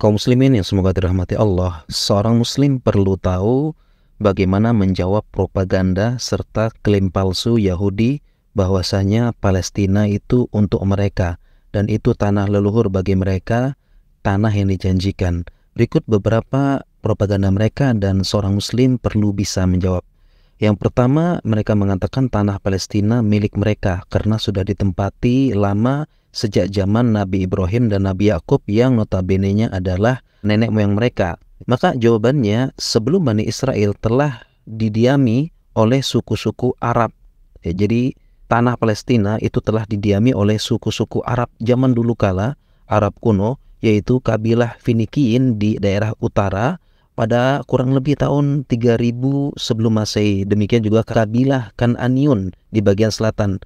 Kaum muslimin yang semoga dirahmati Allah, seorang muslim perlu tahu bagaimana menjawab propaganda serta klaim palsu Yahudi bahwasanya Palestina itu untuk mereka dan itu tanah leluhur bagi mereka, tanah yang dijanjikan. Berikut beberapa propaganda mereka dan seorang muslim perlu bisa menjawab. Yang pertama, mereka mengatakan tanah Palestina milik mereka karena sudah ditempati lama sejak zaman Nabi Ibrahim dan Nabi Yakub yang notabenenya adalah nenek moyang mereka. Maka jawabannya sebelum Bani Israel telah didiami oleh suku-suku Arab. Ya, jadi tanah Palestina itu telah didiami oleh suku-suku Arab zaman dulu kala, Arab kuno, yaitu kabilah Finikin di daerah utara pada kurang lebih tahun 3000 sebelum Masehi. Demikian juga kabilah Kananiun di bagian selatan.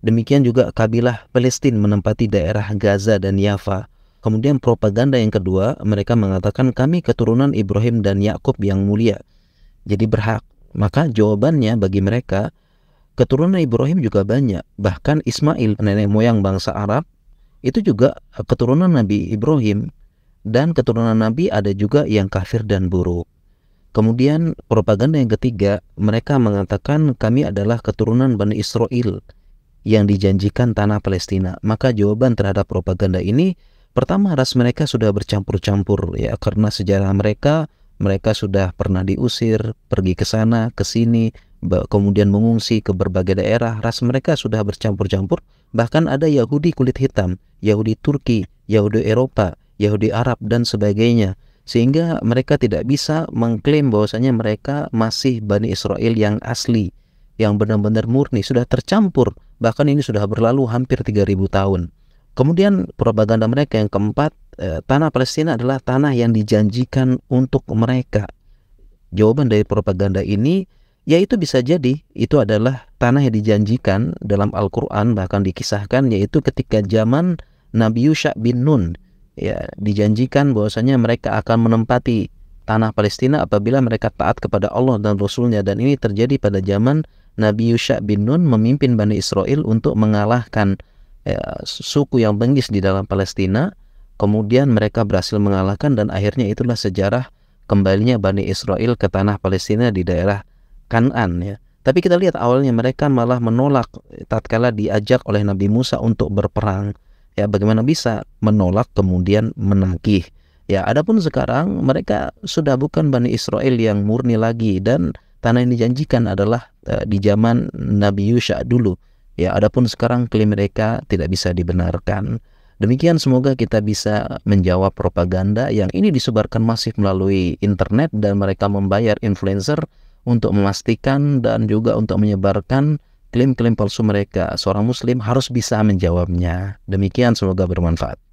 Demikian juga kabilah Palestine menempati daerah Gaza dan Yafa. Kemudian propaganda yang kedua, mereka mengatakan kami keturunan Ibrahim dan Yakub yang mulia. Jadi berhak. Maka jawabannya bagi mereka, keturunan Ibrahim juga banyak. Bahkan Ismail, nenek moyang bangsa Arab, itu juga keturunan Nabi Ibrahim. Dan keturunan Nabi ada juga yang kafir dan buruk. Kemudian propaganda yang ketiga, mereka mengatakan kami adalah keturunan Bani Israel yang dijanjikan tanah Palestina. Maka jawaban terhadap propaganda ini pertama ras mereka sudah bercampur-campur ya karena sejarah mereka mereka sudah pernah diusir, pergi ke sana, ke sini, kemudian mengungsi ke berbagai daerah. Ras mereka sudah bercampur-campur. Bahkan ada Yahudi kulit hitam, Yahudi Turki, Yahudi Eropa, Yahudi Arab dan sebagainya. Sehingga mereka tidak bisa mengklaim bahwasanya mereka masih Bani Israel yang asli, yang benar-benar murni sudah tercampur bahkan ini sudah berlalu hampir 3000 tahun. Kemudian propaganda mereka yang keempat, eh, tanah Palestina adalah tanah yang dijanjikan untuk mereka. Jawaban dari propaganda ini yaitu bisa jadi itu adalah tanah yang dijanjikan dalam Al-Qur'an bahkan dikisahkan yaitu ketika zaman Nabi Yusha bin Nun ya dijanjikan bahwasanya mereka akan menempati tanah Palestina apabila mereka taat kepada Allah dan Rasulnya dan ini terjadi pada zaman Nabi Yusha bin Nun memimpin Bani Israel untuk mengalahkan eh, suku yang bengis di dalam Palestina. Kemudian mereka berhasil mengalahkan dan akhirnya itulah sejarah kembalinya Bani Israel ke tanah Palestina di daerah Kanan ya. Tapi kita lihat awalnya mereka malah menolak eh, tatkala diajak oleh Nabi Musa untuk berperang. Ya bagaimana bisa menolak kemudian menagih. Ya adapun sekarang mereka sudah bukan Bani Israel yang murni lagi dan tanah yang dijanjikan adalah uh, di zaman Nabi Yusha dulu. Ya, adapun sekarang klaim mereka tidak bisa dibenarkan. Demikian semoga kita bisa menjawab propaganda yang ini disebarkan masif melalui internet dan mereka membayar influencer untuk memastikan dan juga untuk menyebarkan klaim-klaim palsu mereka. Seorang muslim harus bisa menjawabnya. Demikian semoga bermanfaat.